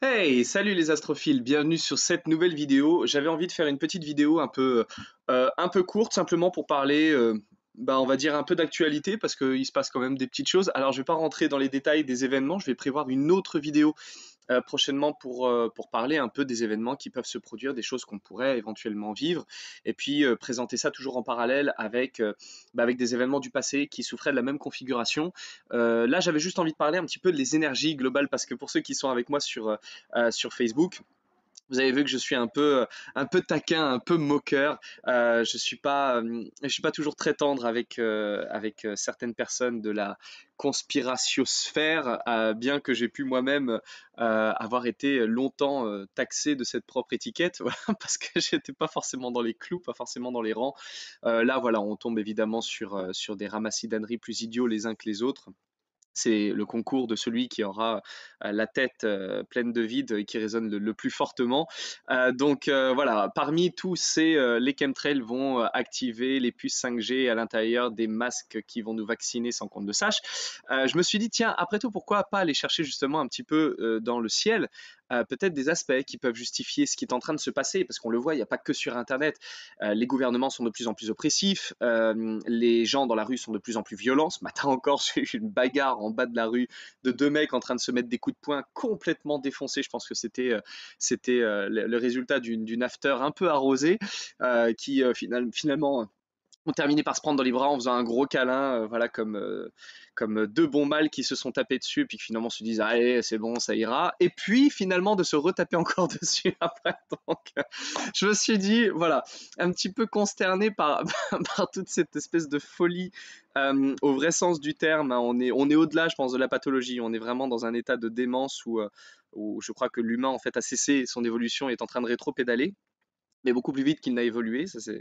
Hey, salut les astrophiles, bienvenue sur cette nouvelle vidéo. J'avais envie de faire une petite vidéo un peu, euh, un peu courte, simplement pour parler, euh, bah, on va dire, un peu d'actualité, parce qu'il se passe quand même des petites choses. Alors, je ne vais pas rentrer dans les détails des événements, je vais prévoir une autre vidéo euh, prochainement pour, euh, pour parler un peu des événements qui peuvent se produire, des choses qu'on pourrait éventuellement vivre, et puis euh, présenter ça toujours en parallèle avec, bah, avec des événements du passé qui souffraient de la même configuration. là, j'avais juste envie de parler un petit peu des énergies globales, parce que pour ceux qui sont avec moi sur, sur Facebook, vous avez vu que je suis un peu, euh, un peu taquin, un peu moqueur. Euh, je suis euh, suis pas toujours très tendre avec, avec certaines personnes de la conspiratiosphère, bien que j'ai pu moi-même avoir été longtemps taxé de cette propre étiquette, parce que j'étais pas forcément dans les clous, pas forcément dans les rangs. là, voilà, on tombe évidemment sur, sur des d'âneries plus idiots les uns que les autres c'est le concours de celui qui aura la tête pleine de vide et qui résonne le, plus fortement. donc voilà, parmi tous ces, les chemtrails vont activer les puces 5G à l'intérieur des masques qui vont nous vacciner sans qu'on ne le sache. je me suis dit, tiens, après tout, pourquoi pas aller chercher justement un petit peu dans le ciel euh, peut-être des aspects qui peuvent justifier ce qui est en train de se passer, parce qu'on le voit, il n'y a pas que sur Internet. Euh, les gouvernements sont de plus en plus oppressifs, euh, les gens dans la rue sont de plus en plus violents. Ce matin encore, j'ai eu une bagarre en bas de la rue de deux mecs en train de se mettre des coups de poing complètement défoncés. Je pense que c'était le, résultat d'une after un peu arrosée qui finalement on terminé par se prendre dans les bras en faisant un gros câlin, euh, voilà, comme, euh, comme euh, deux bons mâles qui se sont tapés dessus, puis finalement se disent Allez, c'est bon, ça ira. Et puis finalement de se retaper encore dessus après. je me suis dit, voilà, un petit peu consterné par, toute cette espèce de folie au vrai sens du terme. Hein. on est, on est au-delà, je pense, de la pathologie. On est vraiment dans un état de démence où, où je crois que l'humain en fait a cessé son évolution et est en train de rétro-pédaler beaucoup plus vite qu'il n'a évolué. Ça, c'est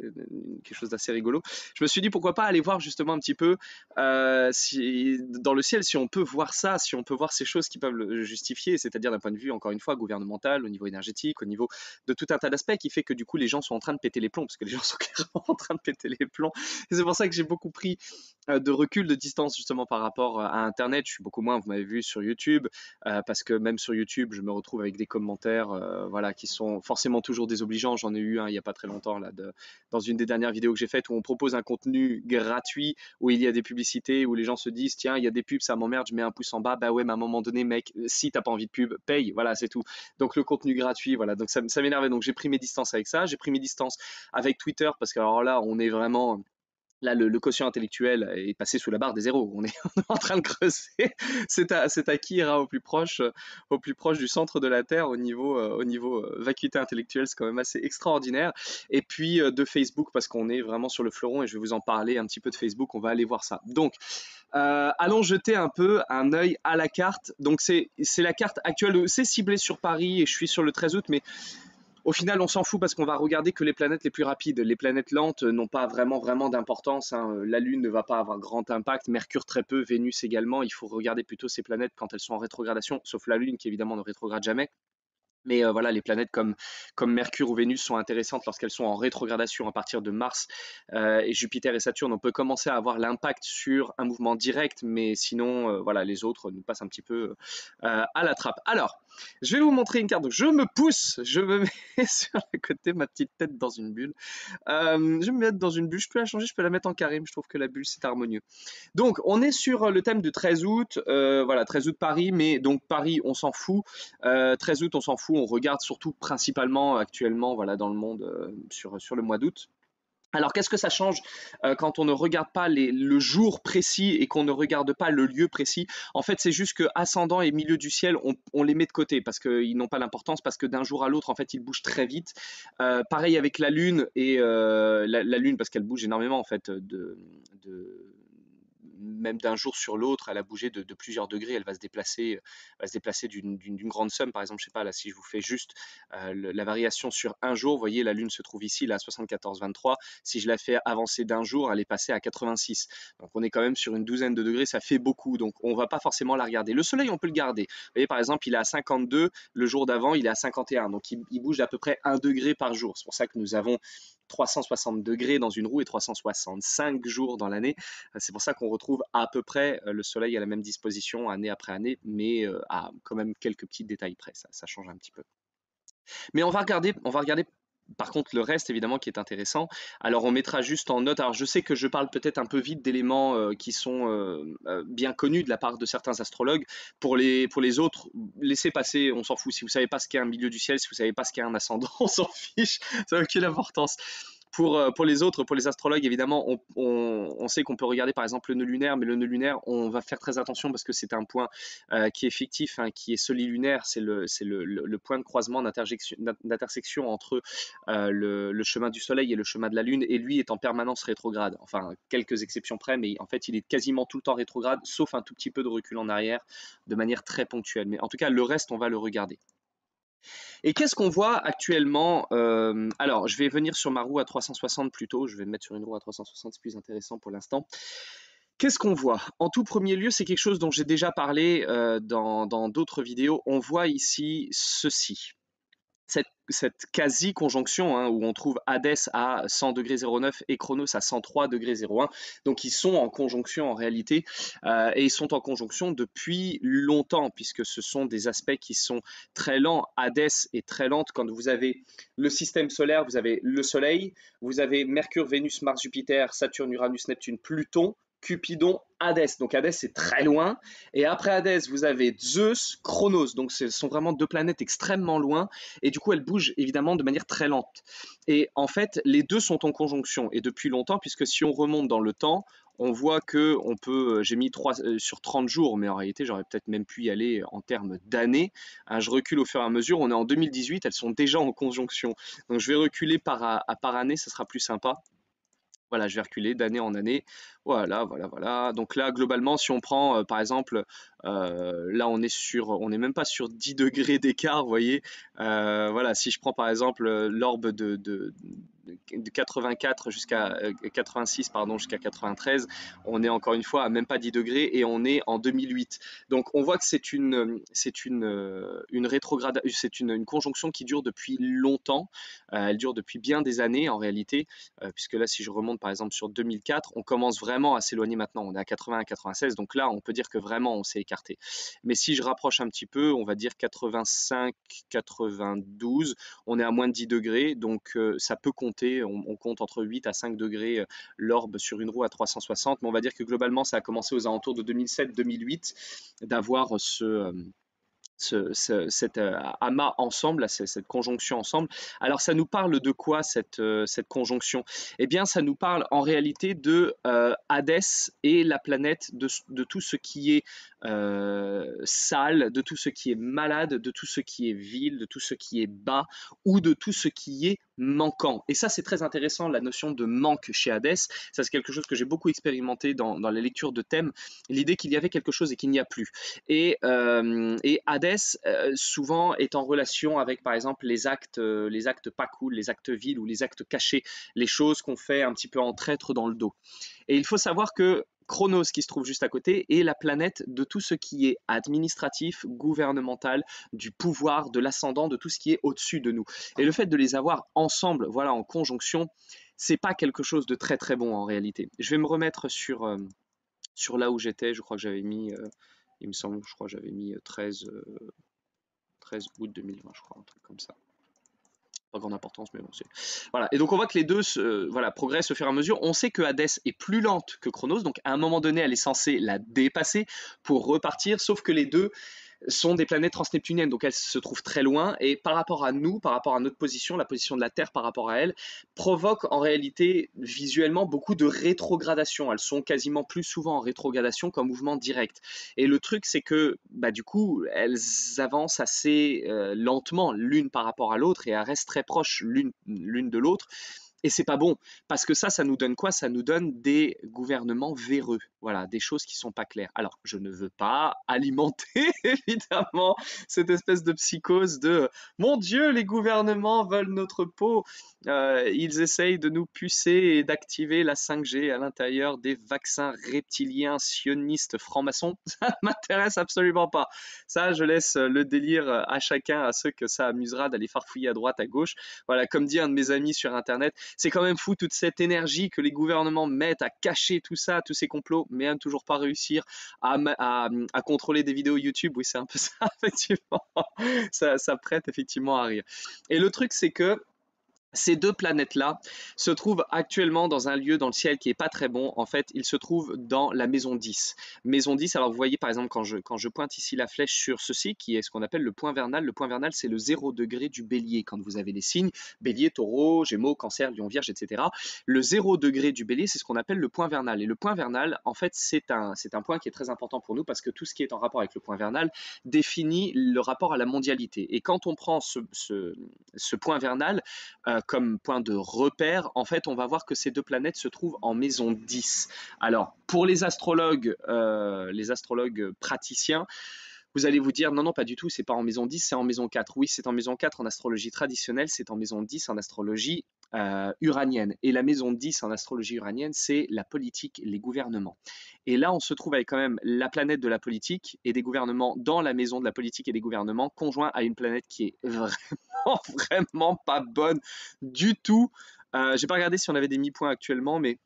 quelque chose d'assez rigolo. Je me suis dit pourquoi pas aller voir justement un petit peu euh, si, dans le ciel si on peut voir ça, si on peut voir ces choses qui peuvent le justifier, c'est-à-dire d'un point de vue, encore une fois, gouvernemental, au niveau énergétique, au niveau de tout un tas d'aspects qui fait que du coup les gens sont en train de péter les plombs, parce que les gens sont clairement en train de péter les plombs. c'est pour ça que j'ai beaucoup pris euh, de recul, de distance justement par rapport euh, à Internet. Je suis beaucoup moins, vous m'avez vu sur YouTube, parce que même sur YouTube, je me retrouve avec des commentaires voilà, qui sont forcément toujours désobligeants. J'en ai eu Hein, il n'y a pas très longtemps là, dans une des dernières vidéos que j'ai faites où on propose un contenu gratuit où il y a des publicités où les gens se disent tiens il y a des pubs ça m'emmerde je mets un pouce en bas bah ouais mais à un moment donné mec si t'as pas envie de pub paye voilà c'est tout donc le contenu gratuit voilà donc ça, ça m'énervait donc j'ai pris mes distances avec ça j'ai pris mes distances avec Twitter parce que alors là on est vraiment Là, le, quotient intellectuel est passé sous la barre des zéros. On est, en train de creuser. C'est à, qui ira hein, au plus proche, euh, au plus proche du centre de la Terre au niveau, euh, au niveau euh, vacuité intellectuelle. C'est quand même assez extraordinaire. Et puis de Facebook parce qu'on est vraiment sur le fleuron et je vais vous en parler un petit peu de Facebook. On va aller voir ça. Donc, allons jeter un peu un œil à la carte. Donc c'est la carte actuelle. C'est ciblé sur Paris et je suis sur le 13 août, mais au final, on s'en fout parce qu'on va regarder que les planètes les plus rapides. Les planètes lentes n'ont pas vraiment, vraiment d'importance. Hein. La Lune ne va pas avoir grand impact, Mercure très peu, Vénus également. Il faut regarder plutôt ces planètes quand elles sont en rétrogradation, sauf la Lune qui évidemment ne rétrograde jamais. Mais euh, voilà, les planètes comme, Mercure ou Vénus sont intéressantes lorsqu'elles sont en rétrogradation à partir de Mars euh, et Jupiter et Saturne. On peut commencer à avoir l'impact sur un mouvement direct, mais sinon, euh, voilà, les autres nous passent un petit peu à la trappe. Alors, je vais vous montrer une carte. je me pousse, je me mets sur le côté, ma petite tête dans une bulle. je vais me mettre dans une bulle. Je peux la changer, je peux la mettre en carré. je trouve que la bulle c'est harmonieux. Donc, on est sur le thème du 13 août. voilà, 13 août Paris, mais donc Paris, on s'en fout. 13 août, on s'en fout on regarde surtout principalement actuellement voilà, dans le monde euh, sur, sur le mois d'août. Alors qu'est-ce que ça change euh, quand on ne regarde pas les, le jour précis et qu'on ne regarde pas le lieu précis En fait, c'est juste que ascendant et milieu du ciel, on, les met de côté parce qu'ils n'ont pas l'importance parce que d'un jour à l'autre, en fait, ils bougent très vite. Euh, pareil avec la lune et la, lune parce qu'elle bouge énormément en fait de même d'un jour sur l'autre, elle a bougé de, plusieurs degrés, elle va se déplacer, euh, va se déplacer d'une grande somme. Par exemple, je sais pas, là, si je vous fais juste euh, la variation sur un jour, vous voyez, la Lune se trouve ici, là, à 74,23. Si je la fais avancer d'un jour, elle est passée à 86. Donc, on est quand même sur une douzaine de degrés, ça fait beaucoup. Donc, on va pas forcément la regarder. Le Soleil, on peut le garder. Vous voyez, par exemple, il est à 52, le jour d'avant, il est à 51. Donc, il, bouge à peu près un degré par jour. C'est pour ça que nous avons 360 degrés dans une roue et 365 jours dans l'année. Euh, c'est pour ça qu'on retrouve à peu près euh, le Soleil à la même disposition année après année, mais euh, à quand même quelques petits détails près. Ça, change un petit peu. Mais on va regarder, on va regarder par contre, le reste, évidemment, qui est intéressant. Alors, on mettra juste en note. Alors, je sais que je parle peut-être un peu vite d'éléments euh, qui sont euh, euh, bien connus de la part de certains astrologues. Pour les, pour les autres, laissez passer, on s'en fout. Si vous ne savez pas ce qu'est un milieu du ciel, si vous ne savez pas ce qu'est un ascendant, on s'en fiche. Ça n'a aucune importance. Euh, pour, les autres, pour les astrologues, évidemment, on, sait qu'on peut regarder par exemple le nœud lunaire, mais le nœud lunaire, on va faire très attention parce que c'est un point euh, qui est fictif, hein, qui est soli-lunaire, c'est le, point de croisement d'intersection entre euh, le, chemin du Soleil et le chemin de la Lune, et lui est en permanence rétrograde, enfin quelques exceptions près, mais en fait il est quasiment tout le temps rétrograde, sauf un tout petit peu de recul en arrière, de manière très ponctuelle. Mais en tout cas, le reste, on va le regarder. Et qu'est-ce qu'on voit actuellement euh, Alors, je vais venir sur ma roue à 360 plutôt. Je vais me mettre sur une roue à 360, c'est plus intéressant pour l'instant. Qu'est-ce qu'on voit En tout premier lieu, c'est quelque chose dont j'ai déjà parlé euh, dans d'autres vidéos. On voit ici ceci cette, quasi-conjonction hein, où on trouve Hades à 100 09 et Chronos à 103 degrés 01. Donc ils sont en conjonction en réalité euh, et ils sont en conjonction depuis longtemps puisque ce sont des aspects qui sont très lents. Hades est très lente quand vous avez le système solaire, vous avez le Soleil, vous avez Mercure, Vénus, Mars, Jupiter, Saturne, Uranus, Neptune, Pluton, Cupidon Hades, Donc Hadès, c'est très loin. Et après Adès, vous avez Zeus, Chronos. Donc ce sont vraiment deux planètes extrêmement loin. Et du coup, elles bougent évidemment de manière très lente. Et en fait, les deux sont en conjonction. Et depuis longtemps, puisque si on remonte dans le temps, on voit que on peut, euh, j'ai mis 3, euh, sur 30 jours, mais en réalité j'aurais peut-être même pu y aller en termes d'années. Hein, je recule au fur et à mesure, on est en 2018, elles sont déjà en conjonction. Donc je vais reculer par, euh, par année, ça sera plus sympa. Voilà, je vais reculer d'année en année voilà, voilà, voilà. Donc là, globalement, si on prend, euh, par exemple, euh, là, on est sur, on n'est même pas sur 10 degrés d'écart, vous voyez. Euh, voilà, si je prends par exemple l'orbe de, 84 jusqu'à 86, pardon, jusqu'à 93, on est encore une fois à même pas 10 degrés et on est en 2008. Donc on voit que c'est une, c'est une, une rétrograde, c'est une, une, conjonction qui dure depuis longtemps. elle dure depuis bien des années en réalité, puisque là, si je remonte par exemple sur 2004, on commence vraiment vraiment à s'éloigner maintenant. On est à 80 96, donc là, on peut dire que vraiment, on s'est écarté. Mais si je rapproche un petit peu, on va dire 85, 92, on est à moins de 10 degrés, donc euh, ça peut compter. On, compte entre 8 à 5 degrés euh, l'orbe sur une roue à 360, mais on va dire que globalement, ça a commencé aux alentours de 2007-2008 d'avoir ce euh, ce, cet euh, ama ensemble, cette conjonction ensemble. Alors ça nous parle de quoi cette, euh, cette conjonction Eh bien ça nous parle en réalité de euh, Hadès et la planète, de, de tout ce qui est euh, sale, de tout ce qui est malade, de tout ce qui est vil, de tout ce qui est bas ou de tout ce qui est manquant. Et ça, c'est très intéressant, la notion de manque chez Hadès Ça, c'est quelque chose que j'ai beaucoup expérimenté dans, dans la lecture de thèmes, l'idée qu'il y avait quelque chose et qu'il n'y a plus. Et, euh, Hadès euh, souvent, est en relation avec, par exemple, les actes, les actes pas cool, les actes vils ou les actes cachés, les choses qu'on fait un petit peu en traître dans le dos. Et il faut savoir que Chronos qui se trouve juste à côté et la planète de tout ce qui est administratif, gouvernemental, du pouvoir, de l'ascendant, de tout ce qui est au-dessus de nous. Et le fait de les avoir ensemble, voilà, en conjonction, c'est pas quelque chose de très très bon en réalité. Je vais me remettre sur, euh, sur là où j'étais, je crois que j'avais mis, euh, il me semble, je crois j'avais mis 13, euh, 13 août 2020, je crois, un truc comme ça pas grande importance, mais bon, c'est. Voilà. Et donc, on voit que les deux euh, voilà, progressent au fur et à mesure. On sait que Hadès est plus lente que Chronos, donc à un moment donné, elle est censée la dépasser pour repartir, sauf que les deux sont des planètes transneptuniennes, donc elles se trouvent très loin, et par rapport à nous, par rapport à notre position, la position de la Terre par rapport à elles, provoquent en réalité visuellement beaucoup de rétrogradation. Elles sont quasiment plus souvent en rétrogradation qu'en mouvement direct. Et le truc, c'est que bah, du coup, elles avancent assez euh, lentement l'une par rapport à l'autre et elles restent très proches l'une de l'autre. Et c'est pas bon, parce que ça, ça nous donne quoi Ça nous donne des gouvernements véreux. Voilà, des choses qui ne sont pas claires. Alors, je ne veux pas alimenter, évidemment, cette espèce de psychose de euh, Mon Dieu, les gouvernements veulent notre peau. Euh, ils essayent de nous pucer et d'activer la 5G à l'intérieur des vaccins reptiliens, sionistes, francs-maçons. Ça ne m'intéresse absolument pas. Ça, je laisse euh, le délire à chacun, à ceux que ça amusera d'aller farfouiller à droite, à gauche. Voilà, comme dit un de mes amis sur Internet, c'est quand même fou toute cette énergie que les gouvernements mettent à cacher tout ça, tous ces complots mais toujours pas réussir à, contrôler des vidéos YouTube. Oui, c'est un peu ça, effectivement. ça prête effectivement à rire. Et le truc, c'est que ces deux planètes-là se trouvent actuellement dans un lieu dans le ciel qui n'est pas très bon. En fait, ils se trouvent dans la maison 10. Maison 10, alors vous voyez par exemple quand je, quand je pointe ici la flèche sur ceci, qui est ce qu'on appelle le point vernal. Le point vernal, c'est le zéro degré du bélier quand vous avez les signes. Bélier, taureau, gémeaux, cancer, lion, vierge, etc. Le zéro degré du bélier, c'est ce qu'on appelle le point vernal. Et le point vernal, en fait, c'est un, c'est un point qui est très important pour nous parce que tout ce qui est en rapport avec le point vernal définit le rapport à la mondialité. Et quand on prend ce, ce, point vernal, euh, comme point de repère, en fait, on va voir que ces deux planètes se trouvent en maison 10. Alors, pour les astrologues, euh, les astrologues praticiens, vous allez vous dire non, non, pas du tout, c'est pas en maison 10, c'est en maison 4. Oui, c'est en maison 4 en astrologie traditionnelle, c'est en maison 10 en astrologie euh, uranienne. Et la maison 10 en astrologie uranienne, c'est la politique, les gouvernements. Et là, on se trouve avec quand même la planète de la politique et des gouvernements dans la maison de la politique et des gouvernements, conjoint à une planète qui est vraiment, vraiment pas bonne du tout. Euh, J'ai pas regardé si on avait des mi-points actuellement, mais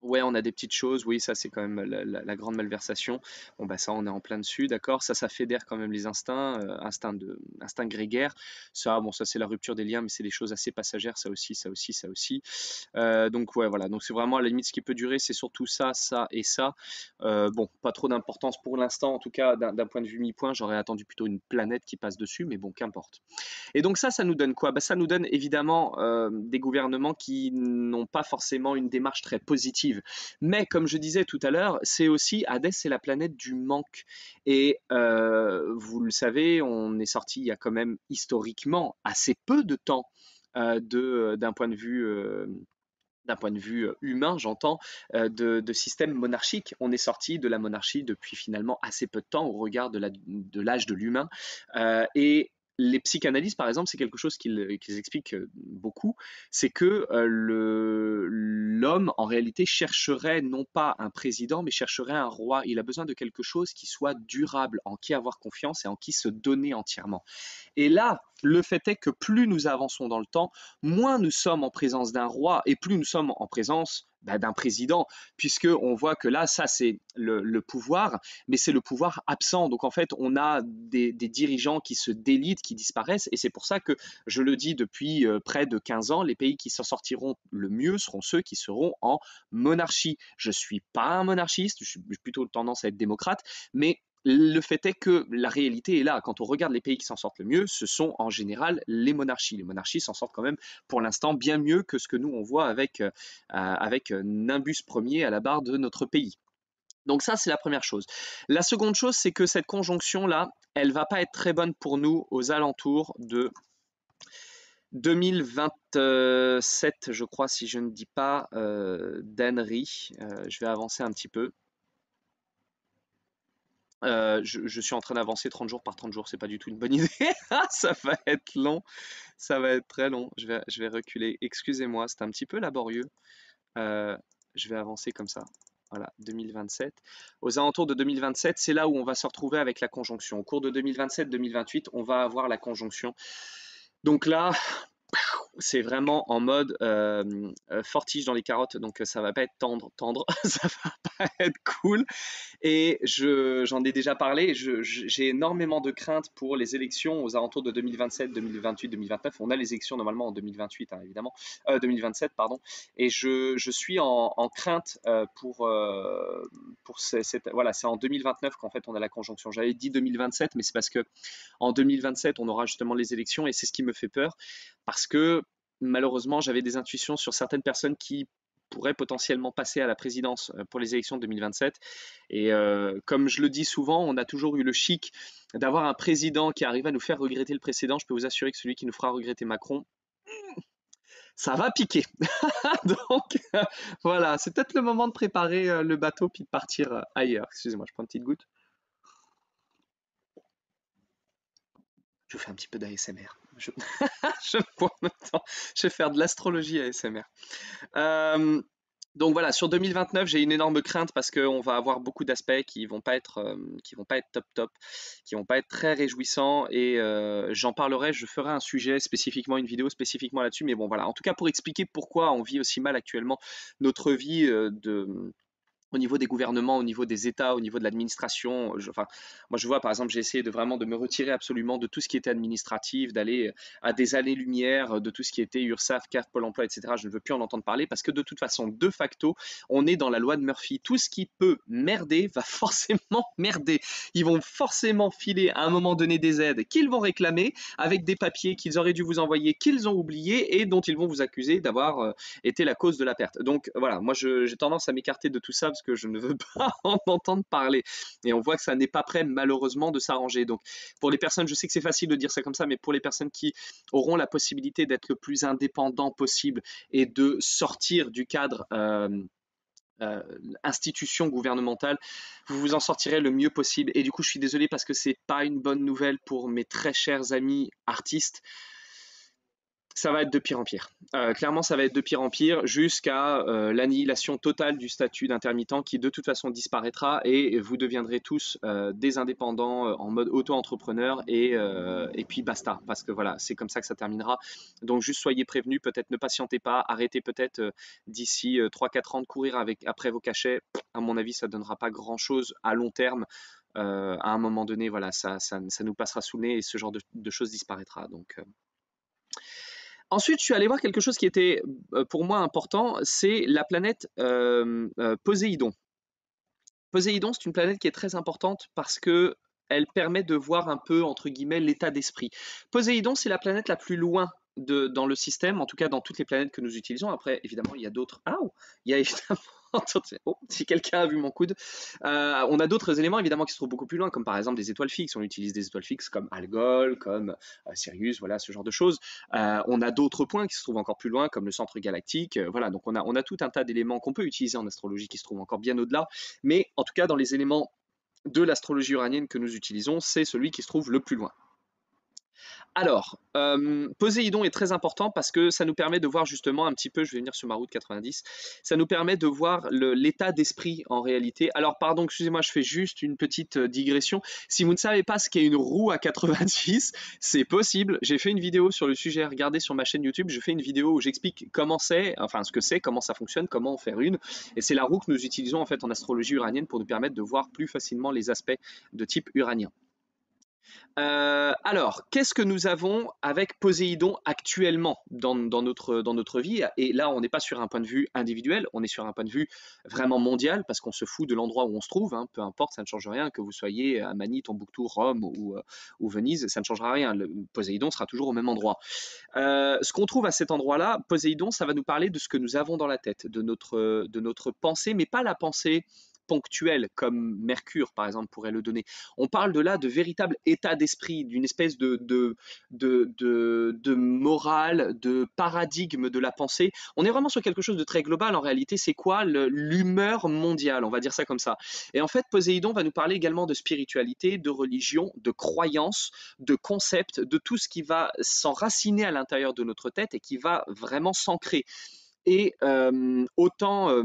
Ouais, on a des petites choses, oui, ça c'est quand même la, grande malversation. Bon, bah ça, on est en plein dessus, d'accord? Ça, ça fédère quand même les instincts, euh, instinct de, grégaire. Ça, bon, ça c'est la rupture des liens, mais c'est des choses assez passagères, ça aussi, ça aussi, ça aussi. Euh, donc, ouais, voilà. Donc, c'est vraiment à la limite ce qui peut durer, c'est surtout ça, ça et ça. Euh, bon, pas trop d'importance pour l'instant, en tout cas, d'un point de vue mi-point, j'aurais attendu plutôt une planète qui passe dessus, mais bon, qu'importe. Et donc, ça, ça nous donne quoi? Bah, ça nous donne évidemment des gouvernements qui n'ont pas forcément une démarche très positive mais comme je disais tout à l'heure, c'est aussi Hades, c'est la planète du manque. Et euh, vous le savez, on est sorti il y a quand même historiquement assez peu de temps euh, de euh, d'un point de vue d'un point de vue humain, j'entends, de, système monarchique. On est sorti de la monarchie depuis finalement assez peu de temps au regard de l'âge de l'humain. et les psychanalystes, par exemple, c'est quelque chose qu'ils euh, expliquent euh, beaucoup, c'est que euh, l'homme, en réalité, chercherait non pas un président, mais chercherait un roi. Il a besoin de quelque chose qui soit durable, en qui avoir confiance et en qui se donner entièrement. Et là, le fait est que plus nous avançons dans le temps, moins nous sommes en présence d'un roi et plus nous sommes en présence bah, d'un président, puisque on voit que là, ça c'est le, pouvoir, mais c'est le pouvoir absent. Donc en fait, on a des, dirigeants qui se délitent, qui disparaissent, et c'est pour ça que je le dis depuis euh, près de 15 ans, les pays qui s'en sortiront le mieux seront ceux qui seront en monarchie. Je suis pas un monarchiste, je suis plutôt tendance à être démocrate, mais le fait est que la réalité est là. Quand on regarde les pays qui s'en sortent le mieux, ce sont en général les monarchies. Les monarchies s'en sortent quand même pour l'instant bien mieux que ce que nous on voit avec, euh, euh, Nimbus Ier à la barre de notre pays. Donc ça, c'est la première chose. La seconde chose, c'est que cette conjonction-là, elle va pas être très bonne pour nous aux alentours de 2027, je crois, si je ne dis pas, euh, euh je vais avancer un petit peu. Euh, je, suis en train d'avancer 30 jours par 30 jours, c'est pas du tout une bonne idée. ça va être long, ça va être très long. Je vais, je vais reculer. Excusez-moi, c'est un petit peu laborieux. Euh, je vais avancer comme ça. Voilà, 2027. Aux alentours de 2027, c'est là où on va se retrouver avec la conjonction. Au cours de 2027-2028, on va avoir la conjonction. Donc là, c'est vraiment en mode euh, euh fortige dans les carottes, donc euh, ça va pas être tendre, tendre, ça va pas être cool. Et j'en ai déjà parlé, j'ai énormément de craintes pour les élections aux alentours de 2027, 2028, 2029. On a les élections normalement en 2028, hein, évidemment, 2027, euh, pardon. Et je, suis en, crainte pour, pour cette, cette, voilà, c'est en 2029 qu'en fait on a la conjonction. J'avais dit 2027, mais c'est parce que en 2027 on aura justement les élections et c'est ce qui me fait peur parce parce que malheureusement j'avais des intuitions sur certaines personnes qui pourraient potentiellement passer à la présidence euh, pour les élections de 2027. Et euh, comme je le dis souvent, on a toujours eu le chic d'avoir un président qui arrive à nous faire regretter le précédent. Je peux vous assurer que celui qui nous fera regretter Macron, ça va piquer. Donc voilà, c'est peut-être le moment de préparer euh, le bateau puis de partir ailleurs. Excusez-moi, je prends une petite goutte. Je vous fais un petit peu d'ASMR. je, vais faire de l'astrologie ASMR. Euh, donc voilà, sur 2029, j'ai une énorme crainte parce qu'on va avoir beaucoup d'aspects qui vont pas être euh, qui vont pas être top top, qui vont pas être très réjouissants et euh, j'en parlerai, je ferai un sujet spécifiquement, une vidéo spécifiquement là-dessus, mais bon voilà, en tout cas pour expliquer pourquoi on vit aussi mal actuellement notre vie euh, de au niveau des gouvernements, au niveau des États, au niveau de l'administration. Enfin, moi, je vois, par exemple, j'ai essayé de vraiment de me retirer absolument de tout ce qui était administratif, d'aller euh, à des allées-lumière euh, de tout ce qui était URSAF, CAF, Pôle emploi, etc. Je ne veux plus en entendre parler parce que de toute façon, de facto, on est dans la loi de Murphy. Tout ce qui peut merder va forcément merder. Ils vont forcément filer à un moment donné des aides qu'ils vont réclamer avec des papiers qu'ils auraient dû vous envoyer, qu'ils ont oubliés et dont ils vont vous accuser d'avoir euh, été la cause de la perte. Donc voilà, moi, j'ai tendance à m'écarter de tout ça que je ne veux pas en entendre parler. Et on voit que ça n'est pas prêt malheureusement de s'arranger. Donc pour les personnes, je sais que c'est facile de dire ça comme ça, mais pour les personnes qui auront la possibilité d'être le plus indépendant possible et de sortir du cadre... Euh, euh, institution gouvernementale, vous vous en sortirez le mieux possible. Et du coup, je suis désolé parce que c'est pas une bonne nouvelle pour mes très chers amis artistes ça va être de pire en pire. Euh, clairement, ça va être de pire en pire jusqu'à euh, l'annihilation totale du statut d'intermittent qui de toute façon disparaîtra et vous deviendrez tous euh, des indépendants en mode auto-entrepreneur et, puis basta. Parce que voilà, c'est comme ça que ça terminera. Donc juste soyez prévenus, peut-être ne patientez pas, arrêtez peut-être d'ici 3-4 ans de courir avec, après vos cachets. À mon avis, ça ne donnera pas grand-chose à long terme. à un moment donné, voilà, ça, nous passera sous le nez et ce genre de, de choses disparaîtra. Donc, Ensuite, je suis allé voir quelque chose qui était euh, pour moi important, c'est la planète euh, euh, Poséidon. Poséidon, c'est une planète qui est très importante parce que elle permet de voir un peu, entre guillemets, l'état d'esprit. Poséidon, c'est la planète la plus loin dans le système, en tout cas dans toutes les planètes que nous utilisons. Après, évidemment, il y a d'autres. Ah, oh, il y a Oh, si quelqu'un a vu mon coude. Euh, on a d'autres éléments évidemment qui se trouvent beaucoup plus loin, comme par exemple des étoiles fixes. On utilise des étoiles fixes comme Algol, comme euh, Sirius, voilà ce genre de choses. Euh, on a d'autres points qui se trouvent encore plus loin, comme le centre galactique. voilà, donc on a, on a tout un tas d'éléments qu'on peut utiliser en astrologie qui se trouvent encore bien au-delà. Mais en tout cas, dans les éléments de l'astrologie uranienne que nous utilisons, c'est celui qui se trouve le plus loin. Alors, euh, Poséidon est très important parce que ça nous permet de voir justement un petit peu, je vais venir sur ma de 90, ça nous permet de voir l'état d'esprit en réalité. Alors, pardon, excusez-moi, je fais juste une petite euh, digression. Si vous ne savez pas ce qu'est une roue à 90, c'est possible. J'ai fait une vidéo sur le sujet, regardez sur ma chaîne YouTube, je fais une vidéo où j'explique comment c'est, enfin ce que c'est, comment ça fonctionne, comment en faire une. Et c'est la roue que nous utilisons en fait en astrologie uranienne pour nous permettre de voir plus facilement les aspects de type uranien. Euh, alors, qu'est-ce que nous avons avec Poséidon actuellement dans, notre, dans notre vie Et là, on n'est pas sur un point de vue individuel, on est sur un point de vue vraiment mondial, parce qu'on se fout de l'endroit où on se trouve, hein. peu importe, ça ne change rien, que vous soyez à Manille, Tombouctou, Rome ou, euh, ou Venise, ça ne changera rien, le Poséidon sera toujours au même endroit. Euh, ce qu'on trouve à cet endroit-là, Poséidon, ça va nous parler de ce que nous avons dans la tête, de notre, de notre pensée, mais pas la pensée ponctuel comme Mercure, par exemple, pourrait le donner. On parle de là de véritable état d'esprit, d'une espèce de, de, de, de, morale, de paradigme de la pensée. On est vraiment sur quelque chose de très global en réalité. C'est quoi l'humeur mondiale On va dire ça comme ça. Et en fait, Poséidon va nous parler également de spiritualité, de religion, de croyance, de concept, de tout ce qui va s'enraciner à l'intérieur de notre tête et qui va vraiment s'ancrer. Et euh, autant... Euh,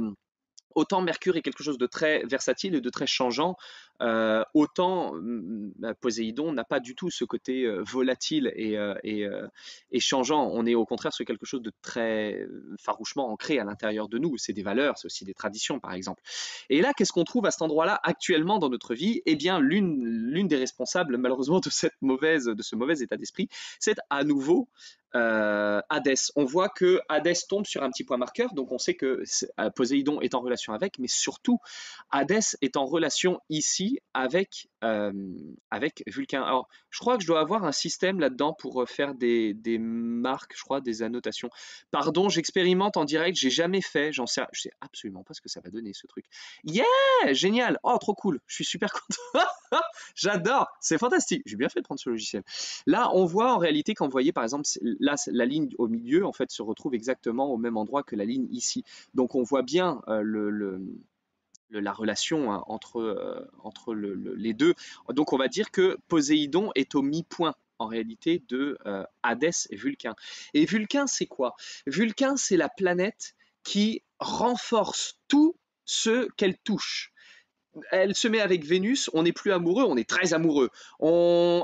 Autant Mercure est quelque chose de très versatile et de très changeant, euh, autant mm, mm, Poséidon n'a pas du tout ce côté euh, volatile euh, et, changeant. On est au contraire sur quelque chose de très farouchement ancré à l'intérieur de nous. C'est des valeurs, c'est aussi des traditions, par exemple. Et là, qu'est-ce qu'on trouve à cet endroit-là actuellement dans notre vie Eh bien, l'une des responsables, malheureusement, de, cette de ce mauvais état d'esprit, c'est à nouveau euh, Hadès. On voit que Hadès tombe sur un petit point marqueur, donc on sait que euh, Poséidon est en relation avec, mais surtout Hadès est en relation ici avec, euh, avec Vulcain. Alors je crois que je dois avoir un système là-dedans pour euh, faire des, marques, je crois, des annotations. Pardon, j'expérimente en direct, j'ai jamais fait, j'en sais, sais absolument pas ce que ça va donner ce truc. Yeah, génial, oh trop cool, je suis super content, j'adore, c'est fantastique, j'ai bien fait de prendre ce logiciel. Là, on voit en réalité qu'en voyez par exemple, là la ligne au milieu en fait se retrouve exactement au même endroit que la ligne ici, donc on voit bien euh, le la relation hein, entre, euh, entre les deux. Donc on va dire que Poséidon est au mi-point en réalité de euh, Hadès et Vulcain. Et Vulcain, c'est quoi Vulcain, c'est la planète qui renforce tout ce qu'elle touche elle se met avec Vénus, on n'est plus amoureux, on est très amoureux.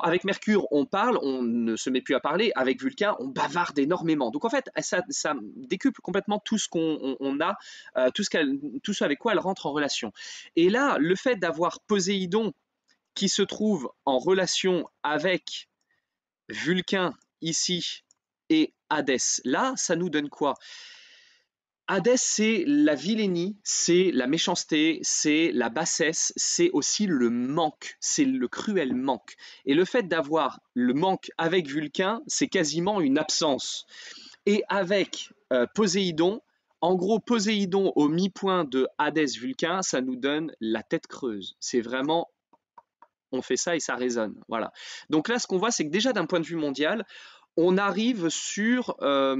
avec Mercure, on parle, on ne se met plus à parler. Avec Vulcain, on bavarde énormément. Donc en fait, ça, ça décuple complètement tout ce qu'on a, euh, tout, ce tout ce avec quoi elle rentre en relation. Et là, le fait d'avoir Poséidon qui se trouve en relation avec Vulcain ici et Hadès là, ça nous donne quoi Hadès, c'est la vilénie, c'est la méchanceté, c'est la bassesse, c'est aussi le manque, c'est le cruel manque. Et le fait d'avoir le manque avec Vulcain, c'est quasiment une absence. Et avec euh, Poséidon, en gros, Poséidon au mi-point de Hadès-Vulcain, ça nous donne la tête creuse. C'est vraiment, on fait ça et ça résonne. Voilà. Donc là, ce qu'on voit, c'est que déjà d'un point de vue mondial, on arrive sur, euh,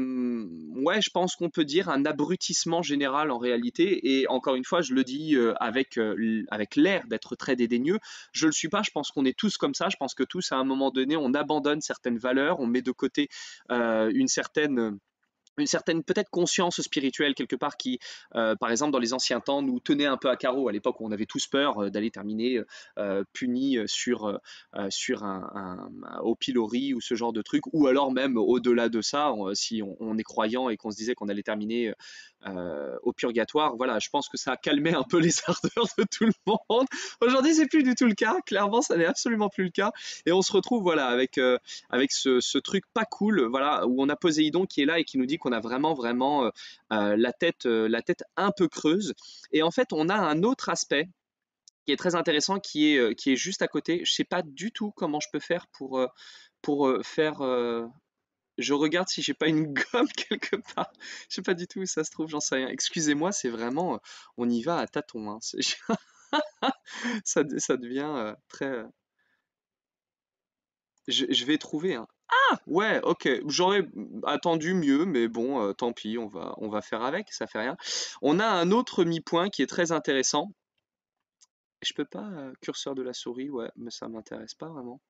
ouais, je pense qu'on peut dire un abrutissement général en réalité. Et encore une fois, je le dis euh, avec, euh, avec l'air d'être très dédaigneux. Je ne le suis pas. Je pense qu'on est tous comme ça. Je pense que tous, à un moment donné, on abandonne certaines valeurs, on met de côté une certaine une certaine peut-être conscience spirituelle quelque part qui, euh, par exemple, dans les anciens temps, nous tenait un peu à carreau à l'époque où on avait tous peur euh, d'aller terminer euh, puni sur, sur un, au pilori ou ce genre de truc, ou alors même au-delà de ça, si on, est croyant et qu'on se disait qu'on allait terminer au purgatoire, voilà, je pense que ça a calmé un peu les ardeurs de tout le monde. Aujourd'hui, c'est plus du tout le cas, clairement, ça n'est absolument plus le cas, et on se retrouve voilà avec avec ce, truc pas cool, voilà, où on a Poséidon qui est là et qui nous dit qu'on on a vraiment, vraiment euh, euh, la, tête, euh, la tête un peu creuse. Et en fait, on a un autre aspect qui est très intéressant, qui est, qui est juste à côté. Je sais pas du tout comment je peux faire pour, pour faire... Je regarde si j'ai pas une gomme quelque part. Je sais pas du tout où ça se trouve, j'en sais rien. Excusez-moi, c'est vraiment... On y va à tâtons. Hein. ça, ça, devient très... Je, je vais trouver, hein. Ah ouais, ok. J'aurais attendu mieux, mais bon, euh, tant pis, on va, on va faire avec, ça fait rien. On a un autre mi-point qui est très intéressant. Je peux pas euh, curseur de la souris, ouais, mais ça m'intéresse pas vraiment.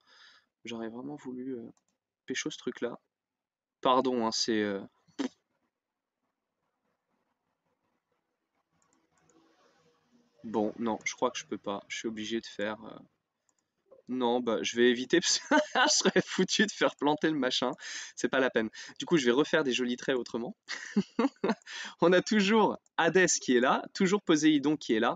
J'aurais vraiment voulu euh, pécho ce truc-là. Pardon, hein, c'est. Bon, non, je crois que je peux pas. Je suis obligé de faire non, bah, je vais éviter parce que je serais foutu de faire planter le machin. C'est pas la peine. Du coup, je vais refaire des jolis traits autrement. On a toujours Hadès qui est là, toujours Poséidon qui est là.